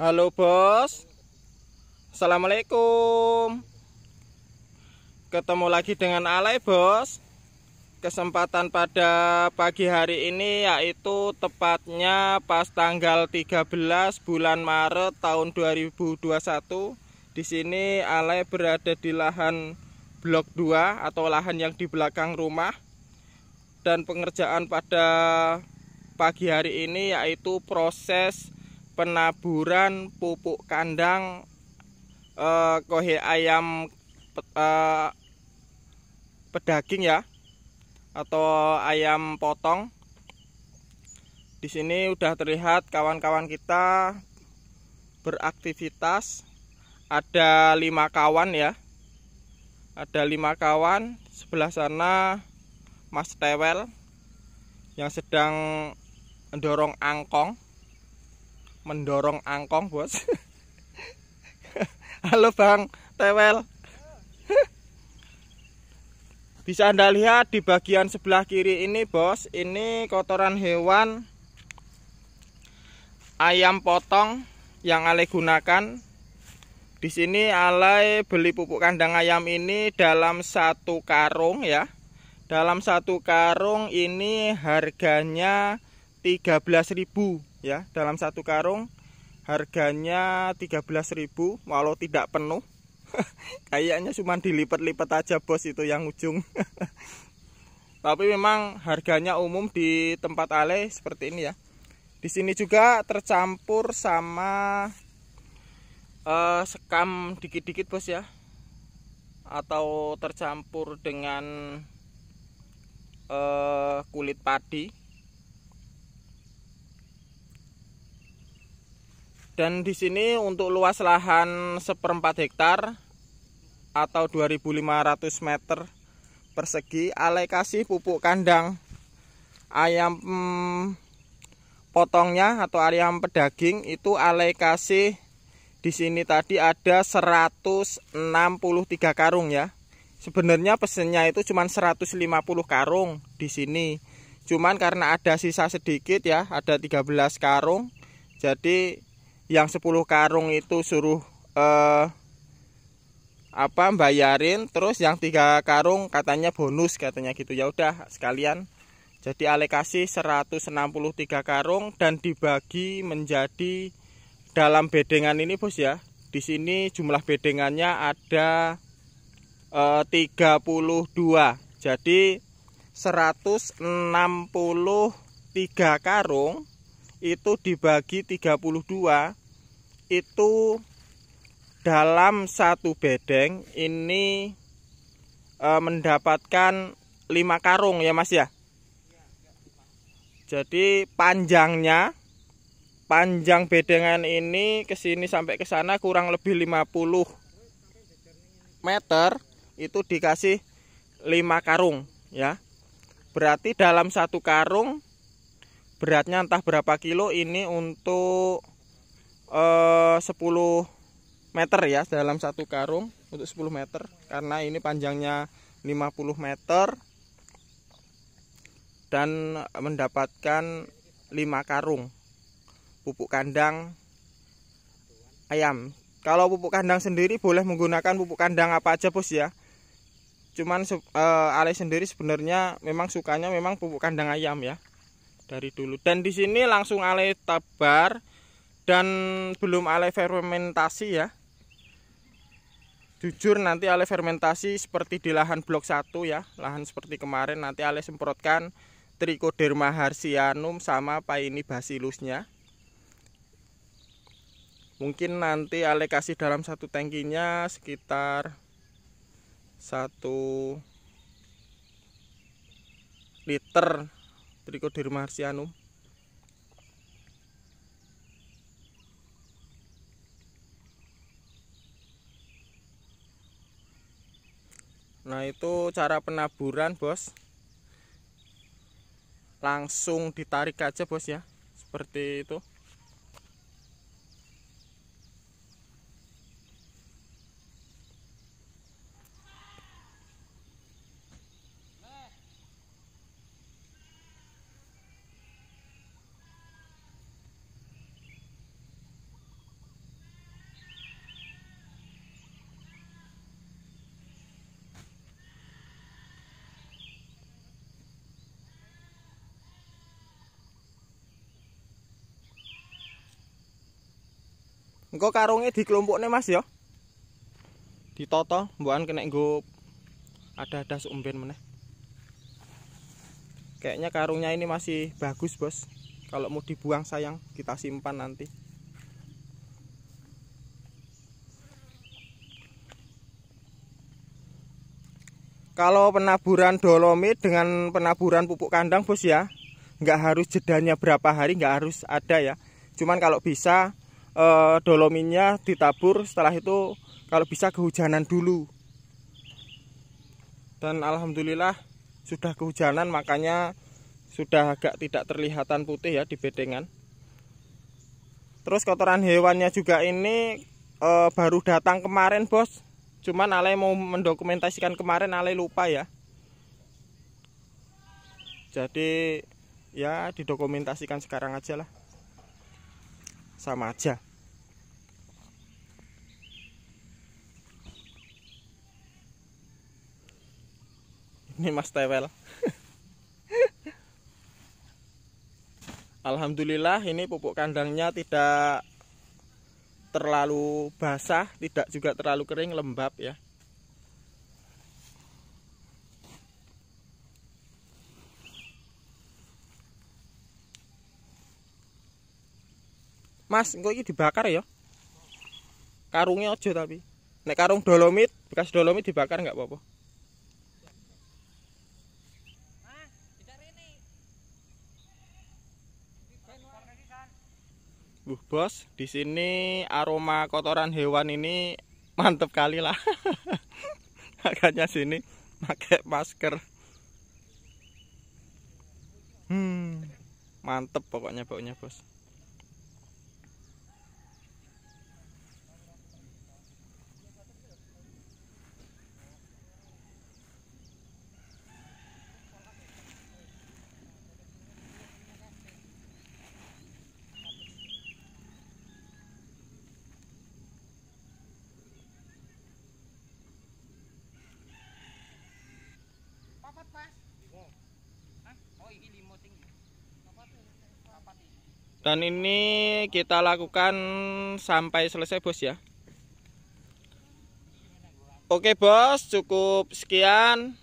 Halo bos Assalamualaikum Ketemu lagi dengan Alay bos Kesempatan pada pagi hari ini yaitu tepatnya pas tanggal 13 bulan Maret tahun 2021 Di sini Alay berada di lahan blok 2 atau lahan yang di belakang rumah Dan pengerjaan pada pagi hari ini yaitu proses penaburan pupuk kandang eh, kohe ayam eh, pedaging ya atau ayam potong. Di sini udah terlihat kawan-kawan kita beraktivitas. Ada lima kawan ya. Ada lima kawan. Sebelah sana Mas Tewel yang sedang mendorong angkong mendorong angkong bos halo bang tewel bisa anda lihat di bagian sebelah kiri ini bos ini kotoran hewan ayam potong yang ale gunakan di sini alai beli pupuk kandang ayam ini dalam satu karung ya dalam satu karung ini harganya 13.000 ya dalam satu karung harganya 13.000 walau tidak penuh kayaknya cuma dilipat-lipat aja bos itu yang ujung tapi memang harganya umum di tempat ale seperti ini ya di sini juga tercampur sama uh, sekam dikit-dikit bos ya atau tercampur dengan uh, kulit padi Dan di sini untuk luas lahan seperempat hektar atau 2500 meter persegi alokasi pupuk kandang ayam hmm, potongnya atau ayam pedaging itu alokasi di sini tadi ada 163 karung ya. Sebenarnya pesennya itu cuma 150 karung di sini. Cuman karena ada sisa sedikit ya, ada 13 karung. Jadi yang 10 karung itu suruh eh, apa bayarin terus yang tiga karung katanya bonus katanya gitu ya udah sekalian jadi alokasi 163 karung dan dibagi menjadi dalam bedengan ini bos ya di sini jumlah bedengannya ada eh, 32 jadi 163 karung itu dibagi 32 itu dalam satu bedeng ini e, mendapatkan 5 karung ya Mas ya. Jadi panjangnya panjang bedengan ini ke sini sampai ke sana kurang lebih 50 meter itu dikasih 5 karung ya. Berarti dalam satu karung beratnya entah berapa kilo ini untuk eh, 10 meter ya dalam satu karung untuk 10 meter karena ini panjangnya 50 meter dan mendapatkan 5 karung pupuk kandang ayam kalau pupuk kandang sendiri boleh menggunakan pupuk kandang apa aja bos ya cuman uh, Ale sendiri sebenarnya memang sukanya memang pupuk kandang ayam ya dari dulu dan di sini langsung ale tabar dan belum ale fermentasi ya jujur nanti ale fermentasi seperti di lahan blok 1 ya lahan seperti kemarin nanti ale semprotkan trichoderma harsianum sama ini basilusnya mungkin nanti ale kasih dalam satu tangkinya sekitar satu liter Trichoderma hercianum Nah itu cara penaburan bos Langsung ditarik aja bos ya Seperti itu Engko karunge dikelompokne Mas ya. Ditoto mbokan kena nggo ada-ada seumben meneh. Kayaknya karungnya ini masih bagus, Bos. Kalau mau dibuang sayang, kita simpan nanti. kalau penaburan dolomit dengan penaburan pupuk kandang bos ya nggak harus jedanya berapa hari nggak harus ada ya cuman kalau bisa e, dolominnya ditabur setelah itu kalau bisa kehujanan dulu dan alhamdulillah sudah kehujanan makanya sudah agak tidak terlihatan putih ya di bedengan terus kotoran hewannya juga ini e, baru datang kemarin bos cuman Ale mau mendokumentasikan kemarin Ale lupa ya jadi ya didokumentasikan sekarang aja lah sama aja ini mas tewel Alhamdulillah ini pupuk kandangnya tidak terlalu basah tidak juga terlalu kering lembab ya Mas, kok ini dibakar ya. Karungnya aja tapi. Nek karung dolomit, bekas dolomit dibakar nggak apa-apa. Buh, bos, di sini aroma kotoran hewan ini mantep kali lah. Makanya sini pakai masker. Hmm, mantep pokoknya baunya, Bos. dan ini kita lakukan sampai selesai bos ya Oke bos cukup sekian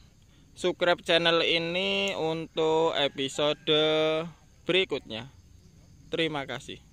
subscribe channel ini untuk episode berikutnya terima kasih